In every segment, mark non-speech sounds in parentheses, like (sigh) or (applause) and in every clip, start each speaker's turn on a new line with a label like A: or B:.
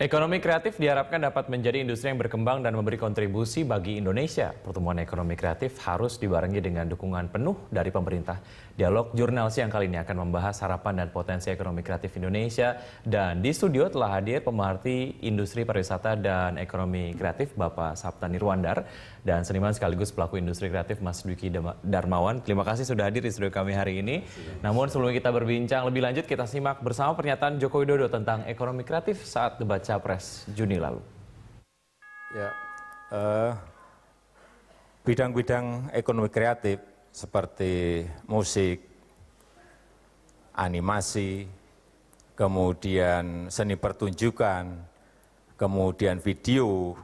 A: Ekonomi kreatif diharapkan dapat menjadi industri yang berkembang dan memberi kontribusi bagi Indonesia. Pertumbuhan ekonomi kreatif harus dibarengi dengan dukungan penuh dari pemerintah Dialog Jurnal Siang kali ini akan membahas harapan dan potensi ekonomi kreatif Indonesia. Dan di studio telah hadir pemerhati industri pariwisata dan ekonomi kreatif Bapak Sabta Nirwandar dan seniman sekaligus pelaku industri kreatif Mas Dwiki Darmawan. Terima kasih sudah hadir di studio kami hari ini. Namun sebelum kita berbincang lebih lanjut, kita simak bersama pernyataan Joko Widodo tentang ekonomi kreatif saat debat Capres Juni lalu.
B: Ya, uh,
C: eh, bidang -bidang ekonomi kreatif seperti musik, animasi, kemudian seni pertunjukan, kemudian video,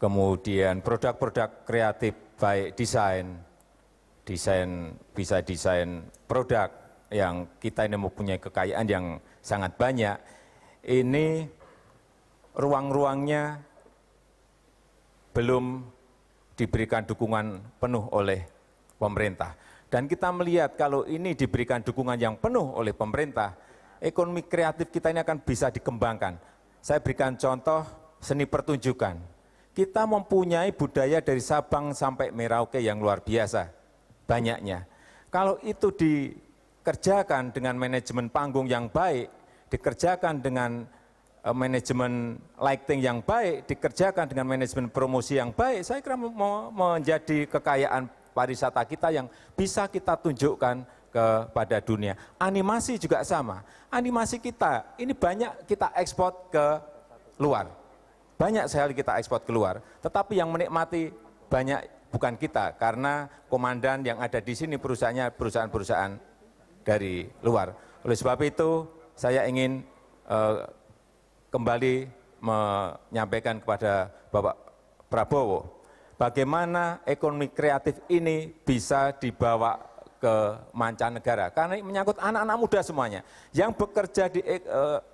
C: kemudian produk-produk kreatif baik desain, desain bisa desain produk yang kita ini mempunyai kekayaan yang sangat banyak. Ini ruang-ruangnya belum diberikan dukungan penuh oleh pemerintah. Dan kita melihat kalau ini diberikan dukungan yang penuh oleh pemerintah, ekonomi kreatif kita ini akan bisa dikembangkan. Saya berikan contoh seni pertunjukan. Kita mempunyai budaya dari Sabang sampai Merauke yang luar biasa banyaknya. Kalau itu dikerjakan dengan manajemen panggung yang baik, dikerjakan dengan e, manajemen lighting yang baik, dikerjakan dengan manajemen promosi yang baik, saya kira menjadi kekayaan pariwisata kita yang bisa kita tunjukkan kepada dunia. Animasi juga sama. Animasi kita ini banyak kita ekspor ke luar. Banyak sekali kita ekspor ke luar. Tetapi yang menikmati banyak bukan kita karena komandan yang ada di sini perusahaannya perusahaan-perusahaan dari luar. Oleh sebab itu saya ingin eh, kembali menyampaikan kepada Bapak Prabowo bagaimana ekonomi kreatif ini bisa dibawa ke mancanegara. Karena ini menyangkut anak-anak muda semuanya. Yang bekerja di eh,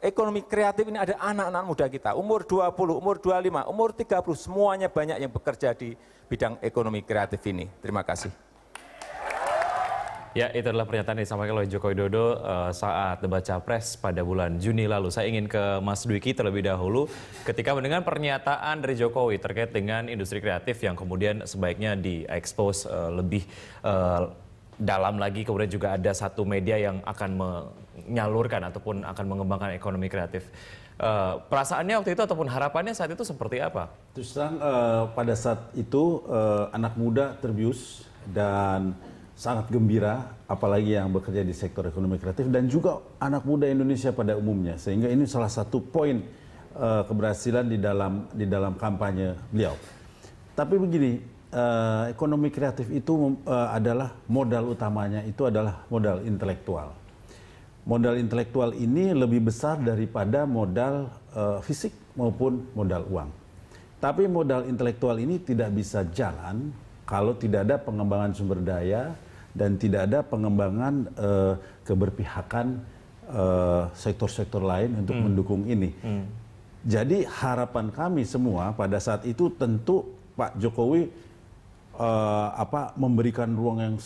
C: ekonomi kreatif ini ada anak-anak muda kita. Umur 20, umur 25, umur 30, semuanya banyak yang bekerja di bidang ekonomi kreatif ini. Terima kasih.
A: Ya, itu adalah pernyataan yang disampaikan oleh Joko Widodo uh, saat debat capres pada bulan Juni lalu. Saya ingin ke Mas Dwiki terlebih dahulu ketika mendengar pernyataan dari Jokowi terkait dengan industri kreatif yang kemudian sebaiknya diekspos uh, lebih uh, dalam lagi. Kemudian juga ada satu media yang akan menyalurkan ataupun akan mengembangkan ekonomi kreatif. Uh, perasaannya waktu itu ataupun harapannya saat itu seperti apa?
B: Terus terang uh, pada saat itu uh, anak muda terbius dan sangat gembira, apalagi yang bekerja di sektor ekonomi kreatif dan juga anak muda Indonesia pada umumnya. Sehingga ini salah satu poin uh, keberhasilan di dalam di dalam kampanye beliau. Tapi begini, uh, ekonomi kreatif itu uh, adalah modal utamanya itu adalah modal intelektual. Modal intelektual ini lebih besar daripada modal uh, fisik maupun modal uang. Tapi modal intelektual ini tidak bisa jalan kalau tidak ada pengembangan sumber daya, dan tidak ada pengembangan uh, keberpihakan eh, sektor-sektor uh, lain untuk hmm. mendukung ini. Hmm. Jadi harapan kami semua pada saat itu tentu Pak Jokowi uh, apa memberikan ruang yang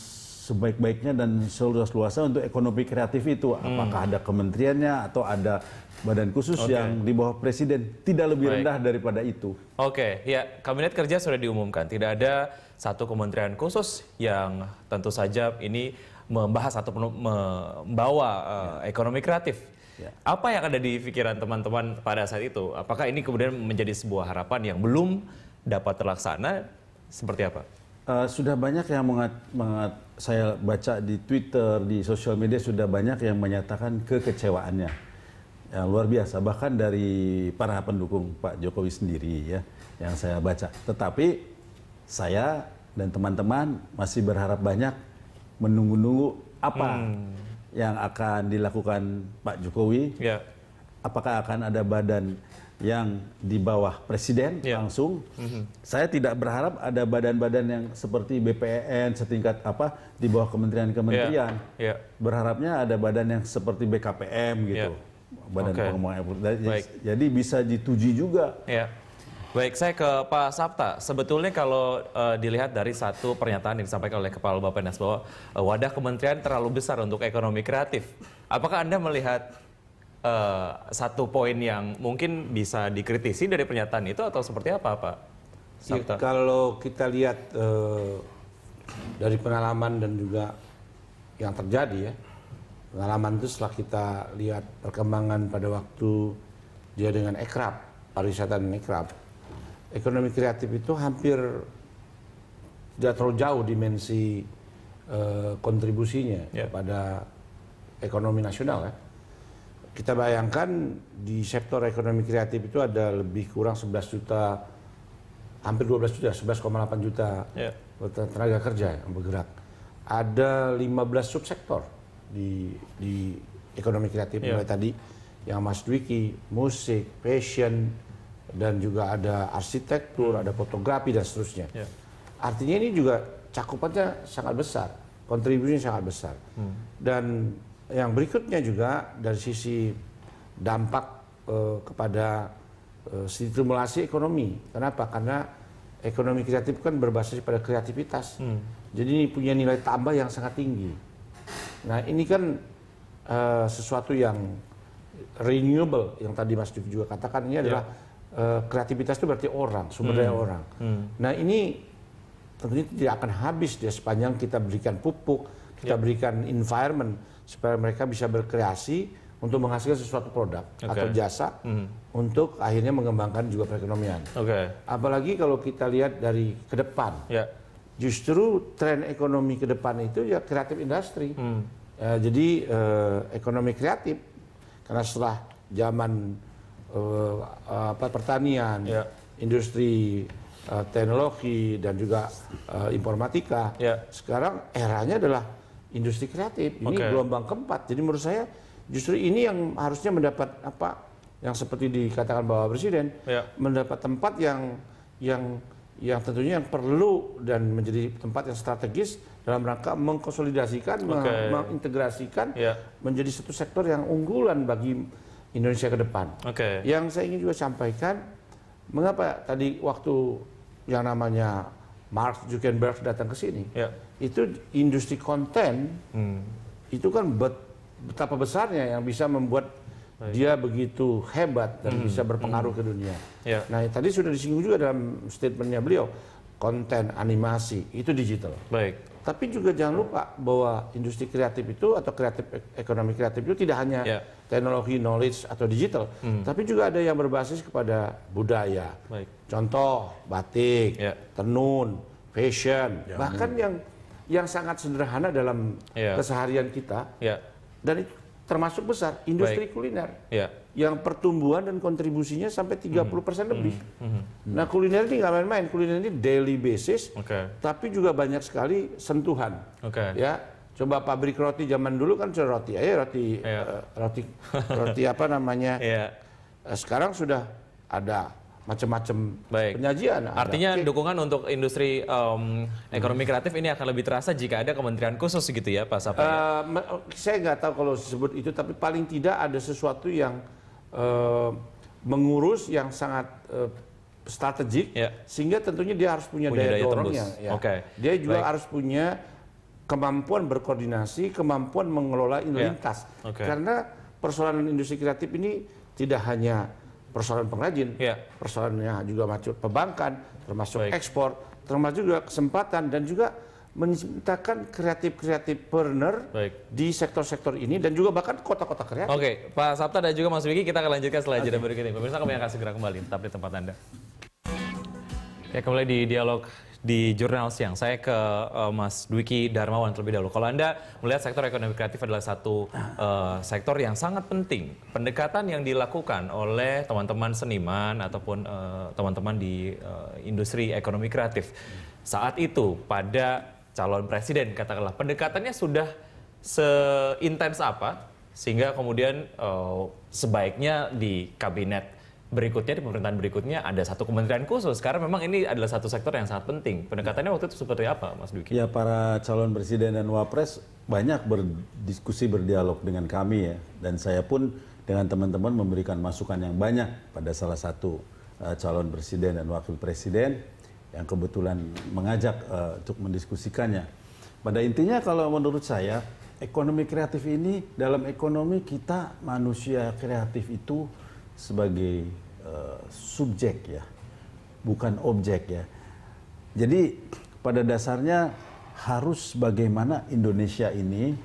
B: sebaik-baiknya dan seluas-luasnya untuk ekonomi kreatif itu hmm. apakah ada kementeriannya atau ada badan khusus okay. yang di bawah presiden tidak lebih Baik. rendah daripada itu.
A: Oke, okay. ya kabinet kerja sudah diumumkan, tidak ada satu kementerian khusus yang tentu saja ini membahas atau membawa uh, ya. ekonomi kreatif. Ya. Apa yang ada di pikiran teman-teman pada saat itu? Apakah ini kemudian menjadi sebuah harapan yang belum dapat terlaksana? Seperti apa?
B: Uh, sudah banyak yang mengat, mengat, saya baca di Twitter, di sosial media sudah banyak yang menyatakan kekecewaannya yang luar biasa bahkan dari para pendukung Pak Jokowi sendiri ya yang saya baca. Tetapi saya dan teman-teman masih berharap banyak menunggu-nunggu apa hmm. yang akan dilakukan Pak Jokowi. Ya. Apakah akan ada badan yang di bawah presiden ya. langsung? Mm-hmm. Saya tidak berharap ada badan-badan yang seperti BPN setingkat apa di bawah kementerian-kementerian. Ya. Ya. Berharapnya ada badan yang seperti BKPM gitu. Ya. Badan okay. Pengembangan Jadi, bisa dituji juga.
A: Ya. Baik, saya ke Pak Sapta. Sebetulnya kalau uh, dilihat dari satu pernyataan yang disampaikan oleh Kepala Nas bahwa uh, wadah kementerian terlalu besar untuk ekonomi kreatif. Apakah Anda melihat uh, satu poin yang mungkin bisa dikritisi dari pernyataan itu atau seperti apa, Pak?
D: Sapta? Ya, kalau kita lihat uh, dari pengalaman dan juga yang terjadi ya, pengalaman itu setelah kita lihat perkembangan pada waktu dia dengan ekrab pariwisata dan ekrab ekonomi kreatif itu hampir tidak terlalu jauh dimensi uh, kontribusinya yeah. Ya. pada ekonomi nasional ya kita bayangkan di sektor ekonomi kreatif itu ada lebih kurang 11 juta hampir 12 juta 11,8 juta yeah. tenaga kerja yang bergerak ada 15 subsektor di di ekonomi kreatif yeah. mulai tadi yang Mas Dwiki, musik, fashion dan juga ada arsitektur, hmm. ada fotografi dan seterusnya. Yeah. Artinya ini juga cakupannya sangat besar, kontribusinya sangat besar. Hmm. Dan yang berikutnya juga dari sisi dampak eh, kepada eh, stimulasi ekonomi. Kenapa? Karena ekonomi kreatif kan berbasis pada kreativitas. Hmm. Jadi ini punya nilai tambah yang sangat tinggi Nah ini kan uh, sesuatu yang renewable yang tadi Mas Dik juga katakan ini ya. adalah yeah. uh, kreativitas itu berarti orang sumber daya hmm. orang. Hmm. Nah ini tentunya tidak akan habis ya sepanjang kita berikan pupuk, kita yeah. berikan environment supaya mereka bisa berkreasi untuk menghasilkan sesuatu produk okay. atau jasa hmm. untuk akhirnya mengembangkan juga perekonomian. Okay. Apalagi kalau kita lihat dari ke depan. Yeah justru tren ekonomi ke depan itu ya kreatif industri. Hmm. Uh, jadi uh, ekonomi kreatif karena setelah zaman uh, apa pertanian, yeah. industri uh, teknologi dan juga uh, informatika, yeah. sekarang eranya adalah industri kreatif. Ini okay. gelombang keempat. Jadi menurut saya justru ini yang harusnya mendapat apa yang seperti dikatakan Bapak Presiden, yeah. mendapat tempat yang yang yang tentunya yang perlu dan menjadi tempat yang strategis dalam rangka mengkonsolidasikan, okay. mengintegrasikan yeah. menjadi satu sektor yang unggulan bagi Indonesia ke depan. Okay. Yang saya ingin juga sampaikan, mengapa tadi waktu yang namanya Mark Zuckerberg datang ke sini, yeah. itu industri konten hmm. itu kan bet, betapa besarnya yang bisa membuat dia begitu hebat dan hmm. bisa hmm. berpengaruh hmm. ke dunia. Ya. Nah, tadi sudah disinggung juga dalam statementnya beliau, konten animasi itu digital. Baik. Tapi juga jangan lupa bahwa industri kreatif itu atau kreatif e, ekonomi kreatif itu tidak hanya ya. teknologi, knowledge atau digital, hmm. tapi juga ada yang berbasis kepada budaya. Baik. Contoh batik, ya. tenun, fashion, ya. bahkan yang yang sangat sederhana dalam ya. keseharian kita. Ya. Dan itu termasuk besar industri Baik. kuliner ya. yang pertumbuhan dan kontribusinya sampai 30% puluh hmm. persen lebih. Hmm. Hmm. hmm Nah kuliner ini nggak main-main, kuliner ini daily basis, okay. tapi juga banyak sekali sentuhan. Okay. Ya, coba pabrik roti zaman dulu kan cuma roti, aja roti, ya. uh, roti, roti apa namanya? uh, Sekarang sudah ada macam-macam penyajian. Artinya ada.
A: dukungan untuk industri um, ekonomi kreatif ini akan lebih terasa jika ada kementerian khusus gitu ya Pak Sapa. Uh, ya?
D: eh, saya nggak tahu kalau disebut itu, tapi paling tidak ada sesuatu yang uh, mengurus yang sangat uh, strategik, yeah. sehingga tentunya dia harus punya, punya daya, daya dorongnya. Ya. Okay. Dia juga Baik. harus punya kemampuan berkoordinasi, kemampuan mengelola ya. lintas. Yeah. Okay. Karena persoalan industri kreatif ini tidak hanya persoalan pengrajin, yeah. persoalannya juga masuk perbankan, termasuk Baik. ekspor, termasuk juga kesempatan dan juga menciptakan kreatif-kreatif partner Baik. di sektor-sektor ini dan juga bahkan kota-kota kreatif.
A: Oke, okay. Pak Sapta dan juga Mas Wiki kita akan lanjutkan setelah okay. jeda berikut ini. Pemirsa kami akan segera kembali, tetap di tempat Anda. Ya, kembali di dialog di Jurnal Siang. Saya ke uh, Mas Dwiki Darmawan terlebih dahulu. Kalau Anda melihat sektor ekonomi kreatif adalah satu uh, sektor yang sangat penting. Pendekatan yang dilakukan oleh teman-teman seniman ataupun eh, teman-teman uh, di uh, industri ekonomi kreatif saat itu pada calon presiden katakanlah pendekatannya sudah seintens apa sehingga kemudian uh, sebaiknya di kabinet berikutnya di pemerintahan berikutnya ada satu kementerian khusus karena memang ini adalah satu sektor yang sangat penting. Pendekatannya waktu itu seperti apa, Mas Duki?
B: Ya para calon presiden dan wapres banyak berdiskusi berdialog dengan kami ya dan saya pun dengan teman-teman memberikan masukan yang banyak pada salah satu uh, calon presiden dan wakil presiden yang kebetulan mengajak uh, untuk mendiskusikannya. Pada intinya kalau menurut saya ekonomi kreatif ini dalam ekonomi kita manusia kreatif itu sebagai Eh, subjek ya, bukan objek ya. Jadi pada dasarnya harus bagaimana Indonesia ini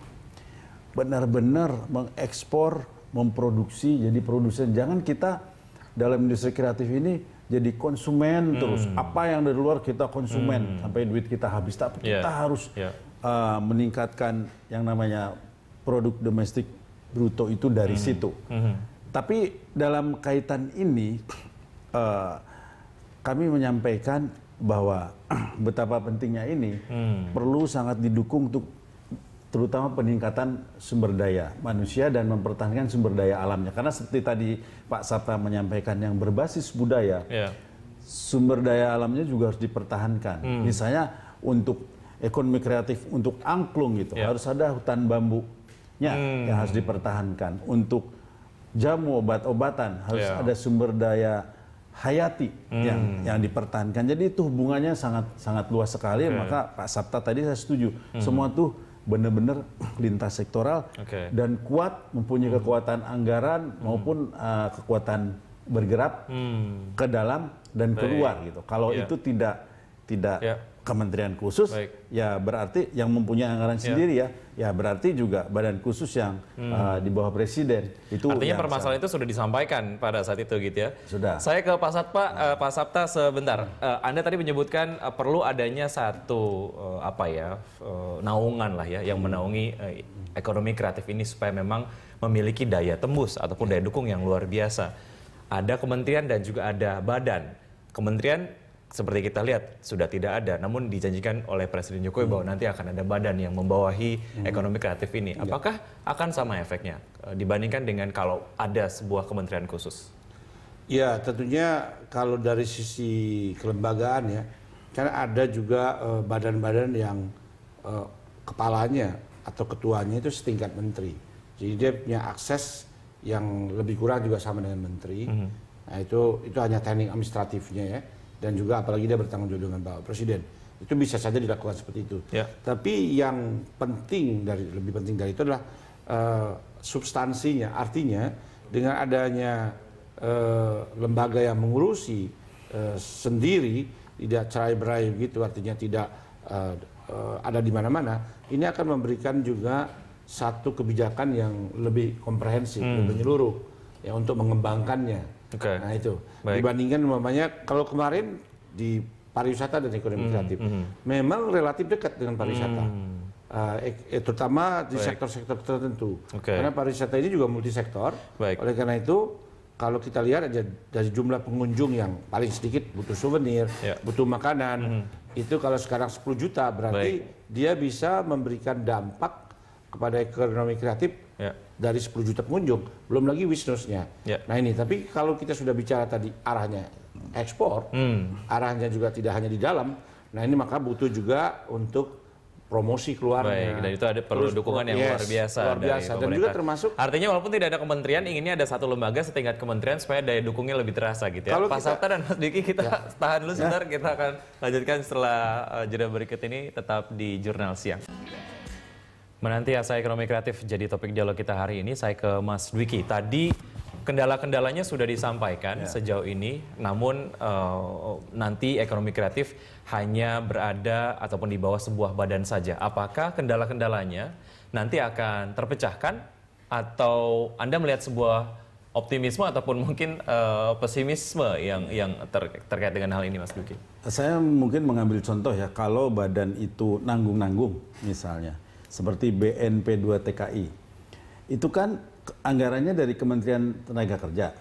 B: benar-benar mengekspor, memproduksi, jadi produsen. Jangan kita dalam industri kreatif ini jadi konsumen hmm. terus. Apa yang dari luar kita konsumen hmm. sampai duit kita habis. Tapi yeah. kita harus yeah. uh, meningkatkan yang namanya produk domestik bruto itu dari hmm. situ. Hmm. Tapi dalam kaitan ini uh, kami menyampaikan bahwa (clears throat) betapa pentingnya ini hmm. perlu sangat didukung untuk terutama peningkatan sumber daya manusia dan mempertahankan sumber daya alamnya karena seperti tadi Pak Sapta menyampaikan yang berbasis budaya yeah. sumber daya alamnya juga harus dipertahankan hmm. misalnya untuk ekonomi kreatif untuk angklung gitu yeah. harus ada hutan bambunya hmm. yang harus dipertahankan untuk jamu obat-obatan harus yeah. ada sumber daya hayati hmm. yang yang dipertahankan. Jadi itu hubungannya sangat sangat luas sekali. Okay. Maka Pak Sabta tadi saya setuju. Hmm. Semua tuh benar-benar (clears throat) lintas sektoral okay. dan kuat mempunyai hmm. kekuatan anggaran hmm. maupun uh, kekuatan bergerak hmm. ke dalam dan Baik. keluar gitu. Kalau yeah. itu tidak tidak ya. kementerian khusus, Baik. ya berarti yang mempunyai anggaran ya. sendiri ya, ya berarti juga badan khusus yang hmm. uh, di bawah presiden itu. Artinya permasalahan
A: saya, itu sudah disampaikan pada saat itu gitu ya. Sudah. Saya ke Pak Satpa, nah. uh, Pak Sapta sebentar. Uh, Anda tadi menyebutkan uh, perlu adanya satu uh, apa ya uh, naungan lah ya yang hmm. menaungi uh, ekonomi kreatif ini supaya memang memiliki daya tembus ataupun ya. daya dukung yang luar biasa. Ada kementerian dan juga ada badan. Kementerian seperti kita lihat sudah tidak ada, namun dijanjikan oleh Presiden Jokowi hmm. bahwa nanti akan ada badan yang membawahi hmm. ekonomi kreatif ini. Iya. Apakah ya. akan sama efeknya eh, dibandingkan dengan kalau ada sebuah kementerian khusus?
D: Ya, tentunya kalau dari sisi kelembagaan ya, karena ada juga eh, badan-badan uh, yang uh, kepalanya atau ketuanya itu setingkat menteri. Jadi dia punya akses yang lebih kurang juga sama dengan menteri. -hmm. Nah, itu itu hanya teknik administratifnya ya dan juga apalagi dia bertanggung jawab dengan Bapak Presiden. Itu bisa saja dilakukan seperti itu. Ya. Tapi yang penting dari lebih penting dari itu adalah uh, substansinya. Artinya dengan adanya uh, lembaga yang mengurusi uh, sendiri tidak cerai-berai begitu artinya tidak uh, uh, ada di mana-mana, ini akan memberikan juga satu kebijakan yang lebih komprehensif, hmm. lebih menyeluruh ya untuk mengembangkannya Okay. Nah itu Baik. dibandingkan umpamanya kalau kemarin di pariwisata dan ekonomi mm, kreatif mm. memang relatif dekat dengan pariwisata. Mm. Uh, eh, terutama di sektor-sektor tertentu. Okay. Karena pariwisata ini juga multisektor. Oleh karena itu kalau kita lihat aja dari jumlah pengunjung yang paling sedikit butuh souvenir, yeah. butuh makanan, mm itu kalau sekarang 10 juta berarti Baik. dia bisa memberikan dampak kepada ekonomi kreatif dari 10 juta pengunjung, belum lagi wisnosnya. Yeah. Nah ini, tapi kalau kita sudah bicara tadi arahnya ekspor, hmm. arahnya juga tidak hanya di dalam. Nah ini maka butuh juga untuk promosi keluar. Baik, dan itu ada perlu Terus, dukungan yang yes, luar biasa luar biasa dari dan juga termasuk
A: artinya walaupun tidak ada kementerian inginnya ada satu lembaga setingkat kementerian supaya daya dukungnya lebih terasa gitu ya. Kalau Pak Sapta dan Mas Diki kita ya, tahan dulu sebentar ya. kita akan lanjutkan setelah eh, jeda berikut ini tetap di Jurnal Siang. Menanti asa ekonomi kreatif jadi topik dialog kita hari ini. Saya ke Mas Dwiki. Tadi kendala-kendalanya sudah disampaikan ya. sejauh ini, namun uh, nanti ekonomi kreatif hanya berada ataupun di bawah sebuah badan saja. Apakah kendala-kendalanya nanti akan terpecahkan atau Anda melihat sebuah optimisme ataupun mungkin uh, pesimisme yang yang ter, terkait dengan hal ini Mas Dwiki?
B: Saya mungkin mengambil contoh ya kalau badan itu nanggung-nanggung misalnya seperti BNP2 TKI. Itu kan anggarannya dari Kementerian Tenaga Kerja,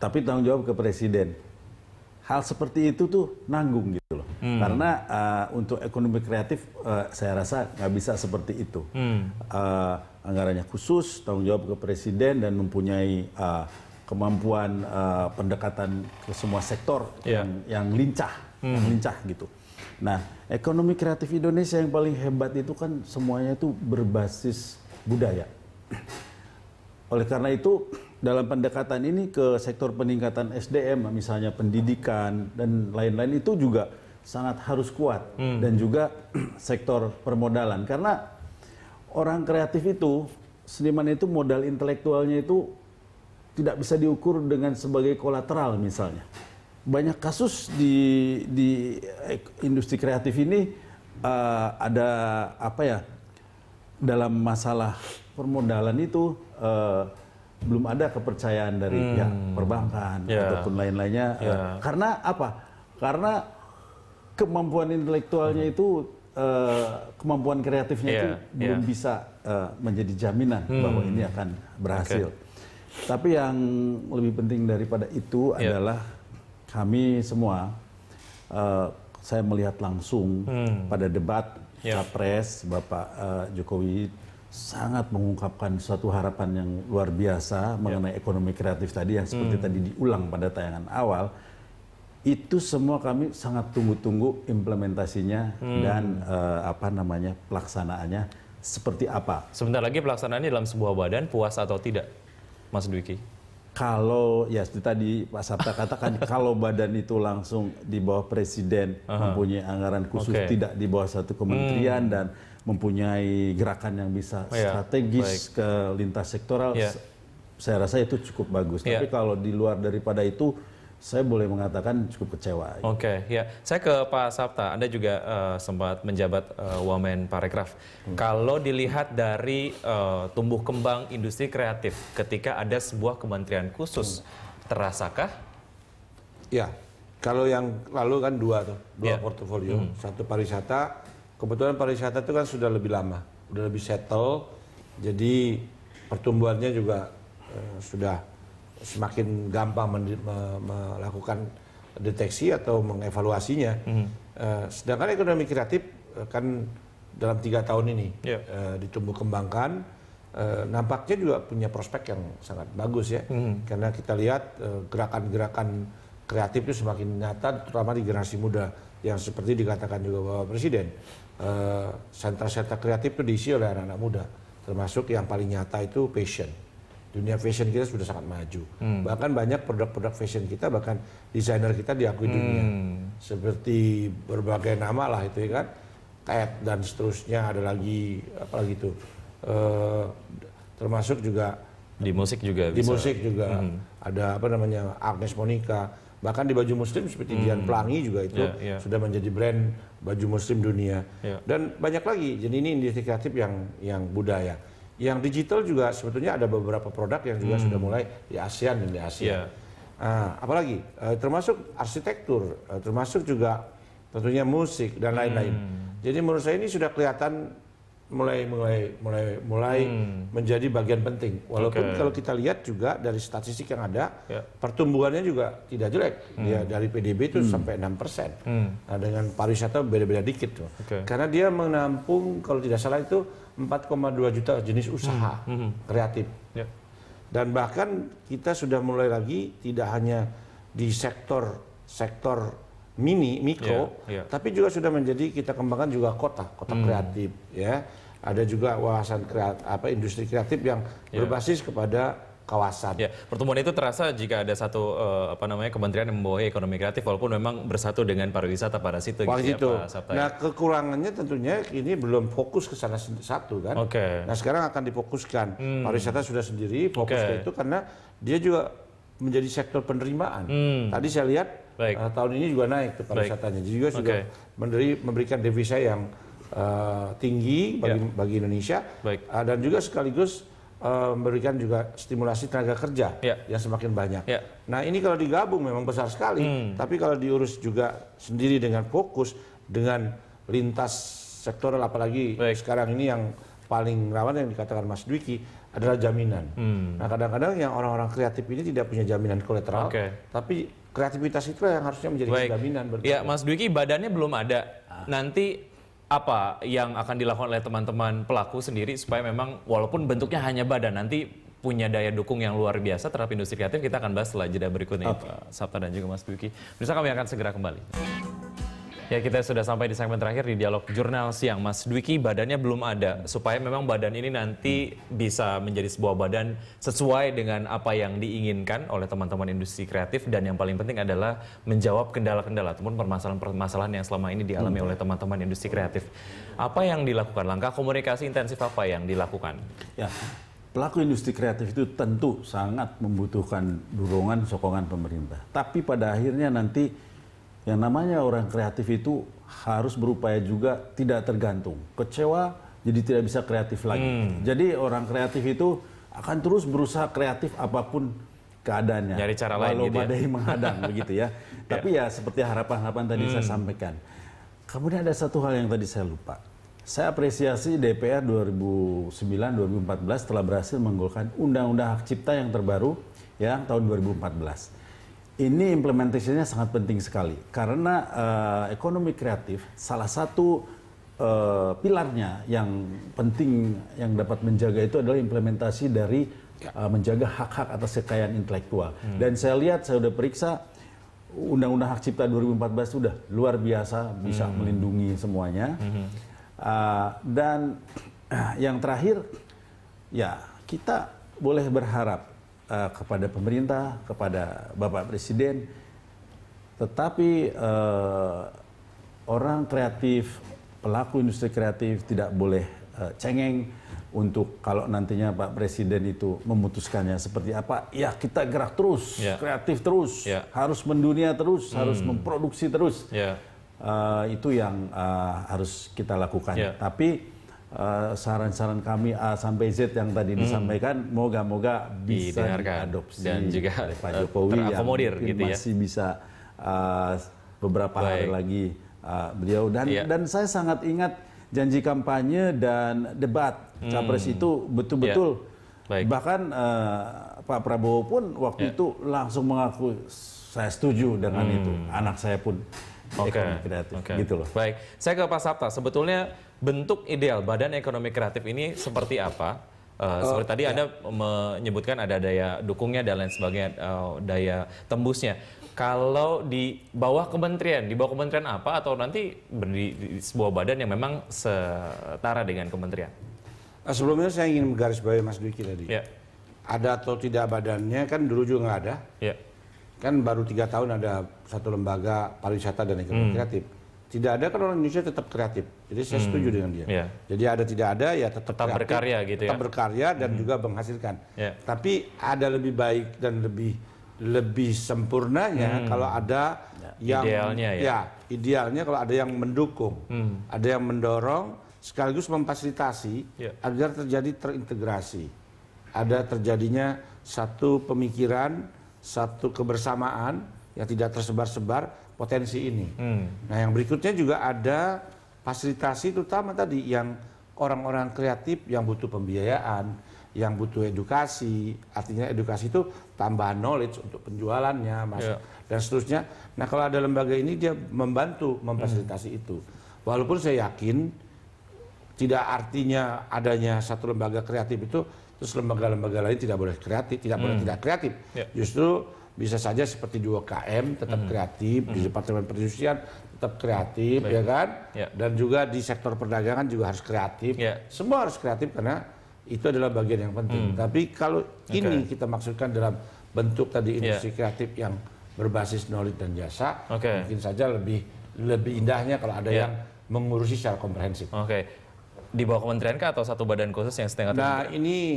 B: tapi tanggung jawab ke Presiden. Hal seperti itu tuh nanggung gitu loh, hmm. karena uh, untuk ekonomi kreatif uh, saya rasa nggak bisa seperti itu. Hmm. Uh, anggarannya khusus, tanggung jawab ke Presiden dan mempunyai uh, kemampuan uh, pendekatan ke semua sektor yeah. yang, yang lincah, hmm. yang lincah gitu. Nah, ekonomi kreatif Indonesia yang paling hebat itu kan semuanya itu berbasis budaya. Oleh karena itu, dalam pendekatan ini ke sektor peningkatan SDM, misalnya pendidikan dan lain-lain itu juga sangat harus kuat hmm. dan juga (clears throat) sektor permodalan karena orang kreatif itu seniman itu modal intelektualnya itu tidak bisa diukur dengan sebagai kolateral misalnya banyak kasus di di eh, industri kreatif ini uh, ada apa ya dalam masalah permodalan itu uh, belum ada kepercayaan dari hmm. pihak perbankan yeah. ataupun lain-lainnya yeah. Ya. uh, karena apa karena kemampuan intelektualnya hmm. itu uh, kemampuan kreatifnya yeah. itu yeah. belum ya. bisa uh, menjadi jaminan hmm. bahwa ini akan berhasil okay. tapi yang lebih penting daripada itu yeah. adalah kami semua uh, saya melihat langsung hmm. pada debat yeah. capres Bapak uh, Jokowi sangat mengungkapkan suatu harapan yang luar biasa ya. mengenai ekonomi kreatif tadi yang seperti hmm. tadi diulang pada tayangan awal itu semua kami sangat tunggu-tunggu implementasinya hmm. dan uh, apa namanya pelaksanaannya seperti apa.
A: Sebentar lagi pelaksanaannya dalam sebuah badan puas atau tidak, Mas Dwiki?
B: kalau ya seperti tadi Pak Sabta katakan (laughs) kalau badan itu langsung di bawah presiden uh -huh. mempunyai anggaran khusus okay. tidak di bawah satu kementerian hmm. dan mempunyai gerakan yang bisa oh, iya. strategis Baik. ke lintas sektoral yeah. Iya. saya rasa itu cukup bagus yeah. tapi kalau di luar daripada itu saya boleh mengatakan cukup kecewa. Oke,
A: okay, ya. Saya ke Pak Sapta, Anda juga uh, sempat menjabat uh, eh, Wamen Parekraf. Hmm. Kalau dilihat dari uh, tumbuh kembang industri kreatif ketika ada sebuah kementerian khusus, hmm. terasakah?
D: Ya, kalau yang lalu kan dua tuh, dua yeah. portofolio. Hmm. Satu pariwisata, kebetulan pariwisata itu kan sudah lebih lama, sudah lebih settle, jadi pertumbuhannya juga uh, sudah semakin gampang melakukan deteksi atau mengevaluasinya. Hmm. Uh, sedangkan ekonomi kreatif uh, kan dalam tiga tahun ini yeah. Ya. uh, ditumbuh kembangkan, uh, eh, nampaknya juga punya prospek yang sangat bagus ya, hmm. karena kita lihat gerakan-gerakan kreatif itu semakin nyata, terutama di generasi muda yang seperti dikatakan juga bapak presiden, sentra-sentra kreatif itu diisi oleh anak-anak muda, termasuk yang paling nyata itu passion dunia fashion kita sudah sangat maju. Hmm. Bahkan banyak produk-produk fashion kita bahkan desainer kita diakui hmm. dunia. Seperti berbagai nama lah itu ya kan. Ted dan seterusnya ada lagi apalagi itu. Uh, termasuk juga
A: di musik juga di bisa. musik
D: juga hmm. ada apa namanya Agnes Monica bahkan di baju muslim seperti hmm. Dian Pelangi juga itu yeah, yeah. sudah menjadi brand baju muslim dunia yeah. dan banyak lagi jadi ini industri yang yang budaya yang digital juga sebetulnya ada beberapa produk yang juga hmm. sudah mulai di ASEAN dan di Asia. Yeah. Nah, apalagi eh, termasuk arsitektur, eh, termasuk juga tentunya musik dan lain-lain. Hmm. Jadi menurut saya ini sudah kelihatan mulai mulai mulai mulai hmm. menjadi bagian penting. Walaupun okay. kalau kita lihat juga dari statistik yang ada, yeah. pertumbuhannya juga tidak jelek. Hmm. Ya dari PDB itu hmm. sampai 6%. persen. Hmm. Nah, dengan pariwisata beda-beda dikit tuh. Okay. Karena dia menampung kalau tidak salah itu 4,2 juta jenis usaha hmm. hmm. kreatif. Ya. Dan bahkan kita sudah mulai lagi tidak hanya di sektor sektor mini mikro, yeah, yeah. tapi juga sudah menjadi kita kembangkan juga kota kota hmm. kreatif ya. Ada juga wawasan kreatif apa industri kreatif yang yeah. berbasis kepada kawasan. Ya,
A: pertemuan itu terasa jika ada satu uh, apa namanya kementerian yang membawa ekonomi kreatif walaupun memang bersatu dengan pariwisata pada situ. gitu ya, situ. Ya, Pak nah
D: kekurangannya tentunya ini belum fokus ke sana satu kan. Oke. Okay. Nah sekarang akan difokuskan hmm. pariwisata sudah sendiri fokus okay. ke itu karena dia juga menjadi sektor penerimaan. Hmm. Tadi saya lihat Baik. Uh, tahun ini juga naik ke pariwisatanya. Jadi juga sudah menderi, memberikan devisa yang uh, tinggi bagi, yeah. bagi Indonesia Baik. Uh, dan juga sekaligus Eh, memberikan juga stimulasi tenaga kerja yeah. yang semakin banyak. Yeah. Nah ini kalau digabung memang besar sekali, hmm. tapi kalau diurus juga sendiri dengan fokus dengan lintas sektoral apalagi Baik. sekarang ini yang paling rawan yang dikatakan Mas Dwiki adalah jaminan. Hmm. Nah kadang-kadang yang orang-orang kreatif ini tidak punya jaminan kolateral, okay. tapi kreativitas itu yang harusnya menjadi Baik. jaminan. Iya
A: Mas Dwiki badannya belum ada, ah. nanti apa yang akan dilakukan oleh teman-teman pelaku sendiri supaya memang walaupun bentuknya hanya badan nanti punya daya dukung yang luar biasa terhadap industri kreatif kita akan bahas setelah jeda berikutnya okay. Pak Sabta dan juga Mas Buki. Bisa kami akan segera kembali. Ya kita sudah sampai di segmen terakhir di dialog jurnal siang. Mas Dwiki badannya belum ada supaya memang badan ini nanti bisa menjadi sebuah badan sesuai dengan apa yang diinginkan oleh teman-teman industri kreatif dan yang paling penting adalah menjawab kendala-kendala ataupun permasalahan-permasalahan yang selama ini dialami hmm. oleh teman-teman industri kreatif. Apa yang dilakukan? Langkah komunikasi intensif apa yang dilakukan?
B: Ya. Pelaku industri kreatif itu tentu sangat membutuhkan dorongan sokongan pemerintah. Tapi pada akhirnya nanti yang namanya orang kreatif itu harus berupaya juga tidak tergantung. Kecewa jadi tidak bisa kreatif lagi. Hmm. Jadi orang kreatif itu akan terus berusaha kreatif apapun keadaannya. Nyari cara lain gitu ya. badai menghadang (laughs) begitu ya. ya. Tapi ya seperti harapan-harapan tadi hmm. saya sampaikan. Kemudian ada satu hal yang tadi saya lupa. Saya apresiasi DPR 2009-2014 telah berhasil menggolkan Undang-Undang Hak Cipta yang terbaru yang tahun 2014 ini implementasinya sangat penting sekali karena uh, ekonomi kreatif salah satu uh, pilarnya yang penting yang dapat menjaga itu adalah implementasi dari uh, menjaga hak-hak atas kekayaan intelektual. Hmm. Dan saya lihat saya sudah periksa Undang-Undang Hak Cipta 2014 sudah luar biasa bisa hmm. melindungi semuanya. Hmm. Uh, dan (clears throat) yang terakhir ya kita boleh berharap uh, kepada pemerintah, kepada Bapak Presiden. Tetapi uh, orang kreatif, pelaku industri kreatif tidak boleh uh, cengeng untuk kalau nantinya Pak Presiden itu memutuskannya seperti apa, ya kita gerak terus, yeah. kreatif terus, yeah. harus mendunia terus, hmm. harus memproduksi terus. Yeah. Ya. Uh, itu yang uh, harus kita lakukan. Yeah. Tapi Eh, saran-saran kami A sampai Z yang tadi hmm. disampaikan moga-moga bisa Didengarkan. diadopsi dan juga oleh Pak eh, Jokowi yang mungkin gitu ya. masih bisa uh, beberapa Baik. hari lagi uh, beliau dan yeah. dan saya sangat ingat janji kampanye dan debat hmm. capres itu betul-betul yeah. bahkan uh, Pak Prabowo pun waktu yeah. itu langsung mengaku saya setuju dengan hmm. itu anak saya pun okay. ekonomi kreatif okay. gitu loh.
A: Baik, saya ke Pak Sapta. Sebetulnya bentuk ideal Badan Ekonomi Kreatif ini seperti apa? Uh, uh, seperti tadi ya. Anda menyebutkan ada daya dukungnya dan lain sebagainya, uh, daya tembusnya. Kalau di bawah kementerian, di bawah kementerian apa atau nanti di sebuah badan yang memang setara dengan kementerian?
D: Sebelumnya saya ingin menggarisbawahi Mas Dwi tadi. Yeah. Ada atau tidak badannya kan dulu juga nggak ada. Yeah kan baru tiga tahun ada satu lembaga pariwisata dan ekonomi hmm. kreatif. Tidak ada kan orang Indonesia tetap kreatif. Jadi saya hmm. setuju dengan dia. Yeah. Jadi ada tidak ada ya tetap, tetap kreatif, berkarya gitu ya. tetap ya. berkarya dan hmm. juga menghasilkan. Yeah. Tapi ada lebih baik dan lebih lebih sempurnanya hmm. kalau ada ya, yang idealnya ya. ya idealnya kalau ada yang mendukung, hmm. ada yang mendorong sekaligus memfasilitasi yeah. agar terjadi terintegrasi. Ada terjadinya satu pemikiran satu kebersamaan yang tidak tersebar-sebar potensi ini. Hmm. Nah, yang berikutnya juga ada fasilitasi terutama tadi yang orang-orang kreatif yang butuh pembiayaan, yang butuh edukasi, artinya edukasi itu tambahan knowledge untuk penjualannya, mas, yeah. dan seterusnya. Nah, kalau ada lembaga ini dia membantu memfasilitasi hmm. itu. Walaupun saya yakin tidak artinya adanya satu lembaga kreatif itu Terus lembaga-lembaga lain tidak boleh kreatif, tidak hmm. boleh tidak kreatif. Yeah. Justru bisa saja seperti dua KM tetap hmm. kreatif, hmm. di Departemen Perindustrian tetap kreatif, ya Baik. Kan? ya kan? Yeah. Dan juga di sektor perdagangan juga harus kreatif. Yeah. Semua harus kreatif karena itu adalah bagian yang penting. Hmm. Tapi kalau okay. ini kita maksudkan dalam bentuk tadi ya. industri yeah. kreatif yang berbasis knowledge dan jasa, okay. mungkin saja lebih lebih indahnya kalau ada yeah. yang mengurusi secara komprehensif. Oke. Okay di bawah kementerian kah atau satu badan khusus yang setengah Nah, ini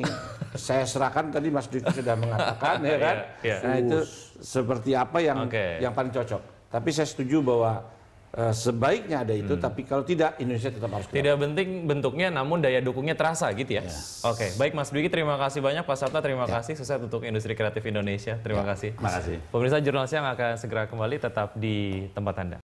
D: saya serahkan tadi Mas Dwi sudah mengatakan (laughs) ya kan. Yeah, yeah. Nah, itu seperti apa yang okay. yang paling cocok. Tapi saya setuju bahwa Uh, sebaiknya ada itu, hmm. tapi kalau tidak Indonesia tetap harus. Tidak
A: keluar. penting bentuknya, namun daya dukungnya terasa gitu ya. Yes. Oke, okay. baik Mas Dwiki, terima kasih banyak. Pak Sabta, terima ya. kasih. Sukses untuk industri kreatif Indonesia. Terima ya. kasih. Terima kasih. Pemirsa Jurnal Siang akan segera kembali tetap di tempat Anda.